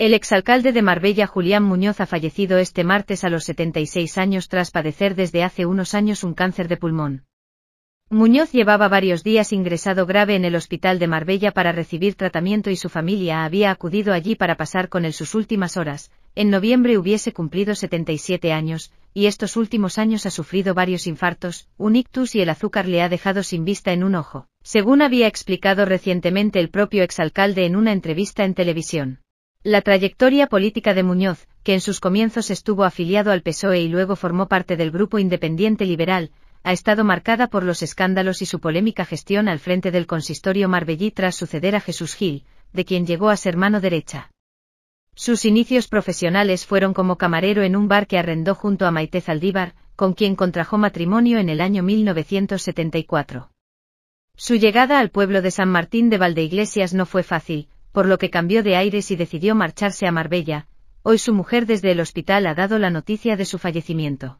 El exalcalde de Marbella Julián Muñoz ha fallecido este martes a los 76 años tras padecer desde hace unos años un cáncer de pulmón. Muñoz llevaba varios días ingresado grave en el hospital de Marbella para recibir tratamiento y su familia había acudido allí para pasar con él sus últimas horas. En noviembre hubiese cumplido 77 años, y estos últimos años ha sufrido varios infartos, un ictus y el azúcar le ha dejado sin vista en un ojo, según había explicado recientemente el propio exalcalde en una entrevista en televisión. La trayectoria política de Muñoz, que en sus comienzos estuvo afiliado al PSOE y luego formó parte del grupo independiente liberal, ha estado marcada por los escándalos y su polémica gestión al frente del consistorio Marbellí tras suceder a Jesús Gil, de quien llegó a ser mano derecha. Sus inicios profesionales fueron como camarero en un bar que arrendó junto a Maite Zaldívar, con quien contrajo matrimonio en el año 1974. Su llegada al pueblo de San Martín de Valdeiglesias no fue fácil, por lo que cambió de aires y decidió marcharse a Marbella, hoy su mujer desde el hospital ha dado la noticia de su fallecimiento.